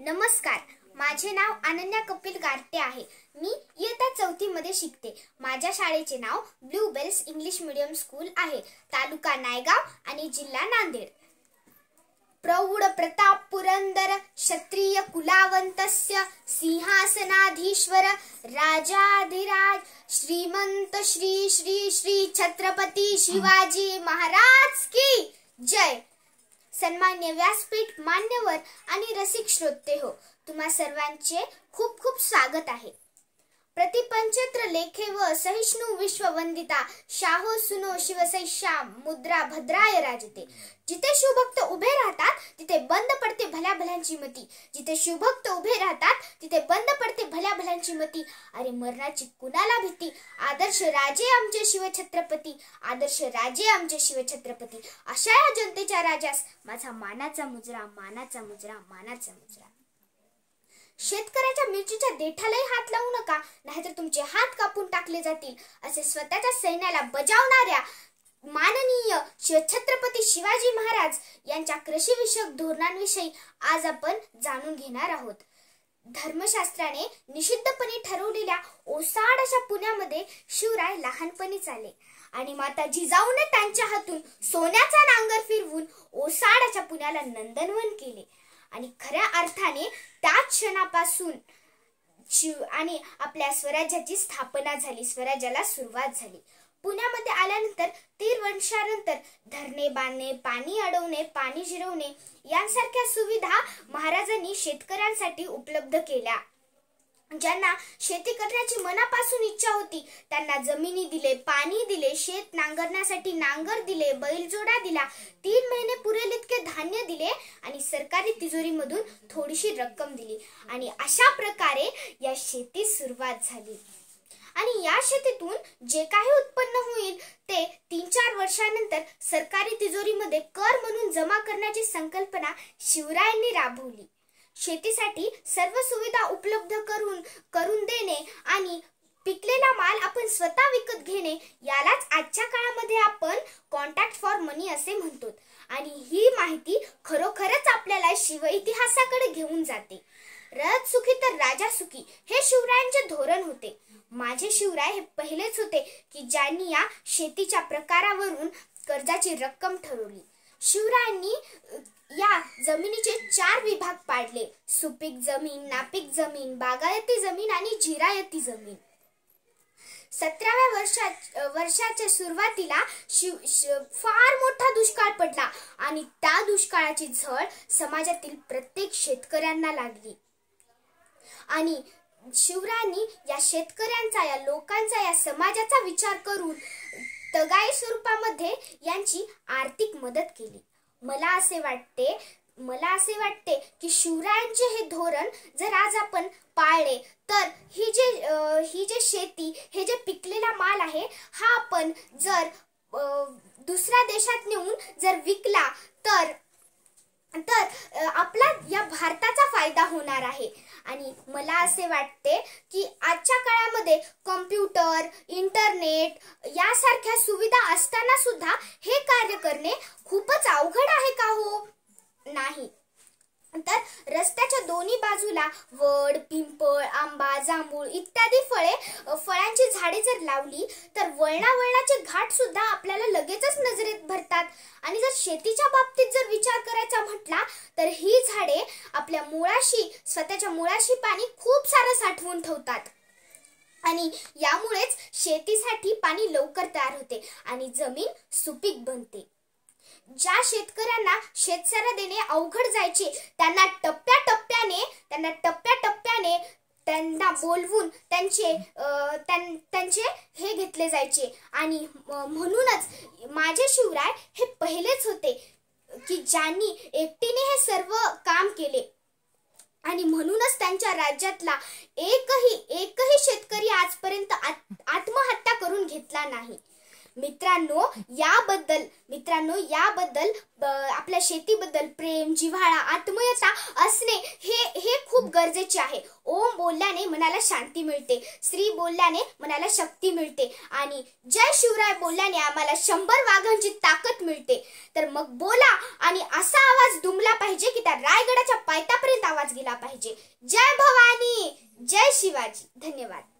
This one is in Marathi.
नमस्कार माझे नाव अनन्या कपिल गार्टे आहे मी इयत्ता मध्ये शिकते माझ्या शाळेचे नाव Blue Bells English medium school आहे तालुका नायगाव आणि जिल्हा नांदेड प्रौढ प्रताप पुरंदर क्षत्रिय कुलावंतस्य सिंहासनाधीश्वर राजाधिराज श्रीमंत श्री श्री श्री छत्रपती शिवाजी महाराज की जय सन्मान्य व्यासपीठ मान्यवर आणि रसिक श्रोते हो तुम्हा सर्वांचे खूप खूप स्वागत आहे प्रतिपंचत्र लेखे व विश्व विश्ववंदिता शाहो सुनो शिवसै श्याम मुद्रा भद्राय राजते जिथे शिवभक्त उभे राहतात तिथे बंद पडते भल्या भल्यांची मती जिथे शिवभक्त उभे राहतात तिथे बंद आपल्या भल्यांची मती अरे मरणाची कुणाला भीती आदर्श राजे आमचे शिवछत्रपती आदर्श राजे आमचे शिवछत्रपती अशा या जनतेच्या राजास माझा मानाचा मुजरा मानाचा मुजरा मानाचा मुजरा शेतकऱ्याच्या मिरचीच्या देठालाही हात लावू नका नाहीतर तुमचे हात कापून टाकले जातील असे स्वतःच्या सैन्याला बजावणाऱ्या माननीय छत्रपती शिवाजी महाराज यांच्या कृषी विषयक धोरणांविषयी आज आपण जाणून घेणार आहोत धर्मशास्त्राने निषिद्धपणे ठरवलेल्या ओसाड अशा पुण्यामध्ये शिवराय लहानपणी आले आणि माता जिजाऊन त्यांच्या हातून सोन्याचा नांगर फिरवून ओसाडाच्या पुण्याला नंदनवन केले आणि खऱ्या अर्थाने त्या क्षणापासून शिव आणि आपल्या स्वराज्याची स्थापना झाली स्वराज्याला सुरुवात झाली पुण्यामध्ये आल्यानंतर तीर वर्षानंतर धरणे बांधणे पाणी अडवणे पाणी जिरवणे यांसारख्या सुविधा महाराजांनी शेतकऱ्यांसाठी उपलब्ध केल्या ज्यांना शेती करण्याची मनापासून इच्छा होती त्यांना जमिनी दिले पाणी दिले शेत नांगरण्यासाठी नांगर दिले बैलजोडा दिला तीन महिने पुरेल इतके धान्य दिले आणि सरकारी तिजोरीमधून थोडीशी रक्कम दिली आणि अशा प्रकारे या शेती सुरुवात झाली आणि या शेतीतून जे काही उत्पन्न होईल ते तीन चार वर्षानंतर सरकारी तिजोरीमध्ये कर म्हणून जमा करण्याची संकल्पना शिवरायांनी राबवली शेतीसाठी सर्व सुविधा उपलब्ध करून करून देणे आणि पिकलेला माल आपण स्वतः विकत घेणे यालाच आजच्या काळामध्ये आपण कॉन्टॅक्ट फॉर मनी असे म्हणतो आणि ही माहिती खरोखरच आपल्याला शिव इतिहासाकडे घेऊन जाते रथ सुखी तर राजा सुखी हे शिवरायांचे धोरण होते माझे शिवराय हे पहिलेच होते की ज्यांनी या शेतीच्या प्रकारावरून कर्जाची रक्कम ठरवली शिवरायांनी या जमिनीचे चार विभाग पाडले सुपीक जमीन नापीक जमीन बागायती जमीन आणि जिरायती जमीन सतराव्या वर्षा वर्षाच्या सुरुवातीला शिव फार मोठा दुष्काळ पडला आणि त्या दुष्काळाची झळ समाजातील प्रत्येक शेतकऱ्यांना लागली आणि शिवरायांनी या शेतकऱ्यांचा या लोकांचा या समाजाचा विचार करून तगाई स्वरूपामध्ये यांची आर्थिक मदत केली मला असे वाटते मला असे वाटते की शिवरायांचे हे धोरण जर आज आपण पाळले तर ही जे ही जे शेती हे जे पिकलेला माल आहे हा आपण जर दुसऱ्या देशात नेऊन जर विकला तर तर आपला या भारत होणार आहे आणि मला असे वाटते की आजच्या काळामध्ये कॉम्प्युटर इंटरनेट यासारख्या सुविधा असताना सुद्धा हे कार्य करणे खूपच अवघड आहे का हो नाही तर रस्त्याच्या दोन्ही बाजूला वड पिंपळ आंबा जांभूळ इत्यादी फळे फळांची झाडे जर लावली तर वळणावळणाचे घाट सुद्धा आपल्याला लगेचच नजरेत भरतात आणि जर शेतीच्या बाबतीत जर विचार करायचा म्हटला तर ही झाडे आपल्या मुळाशी स्वतःच्या मुळाशी पाणी खूप सारं साठवून ठेवतात आणि यामुळेच शेतीसाठी पाणी लवकर तयार होते आणि जमीन सुपीक बनते ज्या शेतकऱ्यांना शेतसारा देणे अवघड जायचे त्यांना टप्प्या टप्प्याने त्यांना टप्प्या टप्प्याने त्यांना बोलवून त्यांचे त्यांचे हे घेतले जायचे आणि म्हणूनच माझे शिवराय हे पहिलेच होते की ज्यांनी एकटीने हे सर्व काम केले आणि म्हणूनच त्यांच्या राज्यातला एकही एकही शेतकरी आजपर्यंत आत्महत्या करून घेतला नाही मित्रांनो याबद्दल मित्रांनो याबद्दल आपल्या शेतीबद्दल प्रेम जिव्हाळा आत्मीयता असणे हे हे खूप गरजेचे आहे ओम बोलल्याने मनाला शांती मिळते श्री बोलल्याने मनाला शक्ती मिळते आणि जय शिवराय बोलल्याने आम्हाला शंभर वाघांची ताकद मिळते तर मग बोला आणि असा आवाज दुमला पाहिजे की त्या रायगडाच्या पायतापर्यंत आवाज गेला पाहिजे जय भवानी जय शिवाजी धन्यवाद